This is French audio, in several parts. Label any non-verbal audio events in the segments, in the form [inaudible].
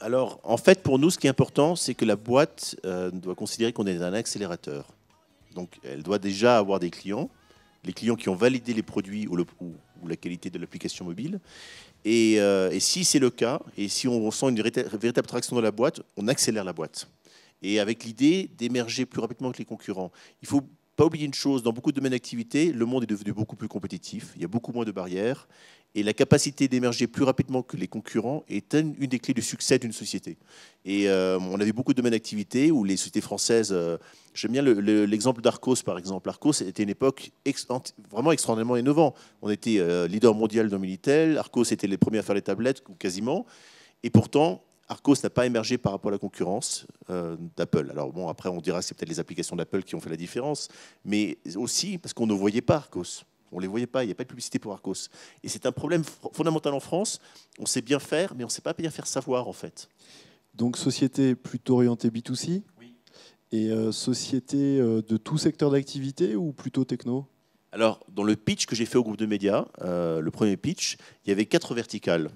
Alors, en fait, pour nous, ce qui est important, c'est que la boîte euh, doit considérer qu'on est un accélérateur. Donc, elle doit déjà avoir des clients, les clients qui ont validé les produits ou, la qualité de l'application mobile. Euh, et, si c'est le cas, et si on sent une véritable traction dans la boîte, on accélère la boîte. Et avec l'idée d'émerger plus rapidement que les concurrents. Il faut pas oublier une chose, dans beaucoup de domaines d'activité, le monde est devenu beaucoup plus compétitif, il y a beaucoup moins de barrières, et la capacité d'émerger plus rapidement que les concurrents est une, des clés du succès d'une société. Et euh, on avait beaucoup de domaines d'activité où les sociétés françaises, euh, j'aime bien l'exemple d'Arcos par exemple. Arcos était une époque vraiment extraordinairement innovante. On était euh, leader mondial dans Minitel, Arcos était les premiers à faire les tablettes, quasiment, et pourtant Arcos n'a pas émergé par rapport à la concurrence euh, d'Apple. Alors bon, après on dira que c'est peut-être les applications d'Apple qui ont fait la différence, mais aussi parce qu'on ne voyait pas Arcos. On ne les voyait pas, il n'y a pas de publicité pour Arcos. Et c'est un problème fondamental en France. On sait bien faire, mais on ne sait pas bien faire savoir en fait. Donc société plutôt orientée B2C oui. et euh, société euh, de tout secteur d'activité ou plutôt techno Alors dans le pitch que j'ai fait au groupe de médias, le premier pitch, il y avait quatre verticales.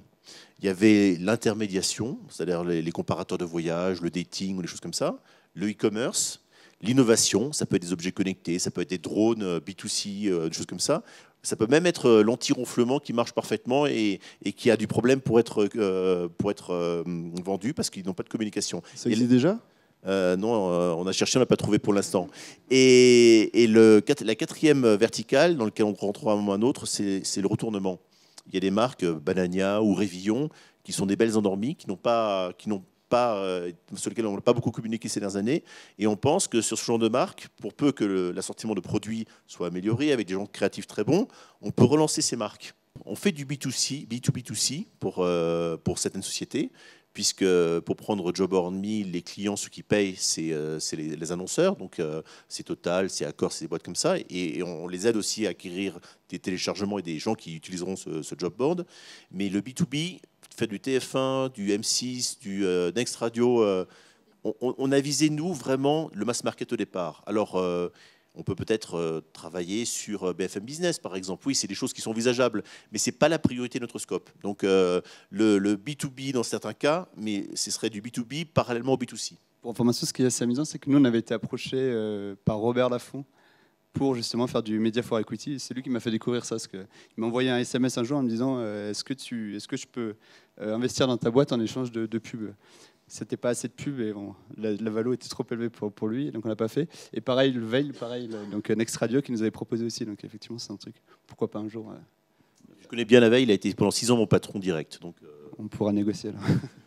Il y avait l'intermédiation, c'est-à-dire les, comparateurs de voyage, le dating ou des choses comme ça, le e-commerce, l'innovation, ça peut être des objets connectés, ça peut être des drones euh, B2C, euh, des choses comme ça. Ça peut même être euh, l'anti-ronflement qui marche parfaitement et, qui a du problème pour être, vendu parce qu'ils n'ont pas de communication. Ça existe déjà non, on a cherché, on n'a pas trouvé pour l'instant. Et, le, la quatrième verticale, dans laquelle on rentre un moment un autre, c'est le retournement il y a des marques euh, Banania ou Révillon qui sont des belles endormies, qui qui n'ont pas, euh, sur lesquelles on n'a pas beaucoup communiqué ces dernières années. Et on pense que sur ce genre de marque, pour peu que l'assortiment de produits soit amélioré avec des gens créatifs très bons, on peut relancer ces marques. On fait du B2C, B2B2C pour, euh, pour certaines sociétés, puisque pour prendre Job Me, les clients, ceux qui payent, c'est euh, les, les, annonceurs, donc euh, c'est Total, c'est Accor, c'est des boîtes comme ça, et, on les aide aussi à acquérir des téléchargements et des gens qui utiliseront ce, ce job board. Mais le B2B fait du TF1, du M6, du euh, Next Radio. on, a visé, nous, vraiment, le mass market au départ. Alors, on peut peut-être euh, travailler sur euh, BFM Business, par exemple. Oui, c'est des choses qui sont envisageables, mais ce n'est pas la priorité de notre scope. Donc euh, le, B2B dans certains cas, mais ce serait du B2B parallèlement au B2C. Pour information, ce qui est assez amusant, c'est que nous, on avait été approché par Robert Laffont pour justement faire du Media for Equity. C'est lui qui m'a fait découvrir ça. Parce que il m'a envoyé un SMS un jour en me disant Est-ce que, tu, est -ce que je peux investir dans ta boîte en échange de, de pubs c'était pas assez de pub et bon, la, la valo était trop élevée pour, pour lui, donc on l'a pas fait. Et pareil, le Veil, pareil, donc euh, Next Radio qui nous avait proposé aussi, donc effectivement c'est un truc, pourquoi pas un jour. Euh, je connais bien la Veil, il a été pendant six ans mon patron direct, donc. Euh, on pourra négocier là. [laughs]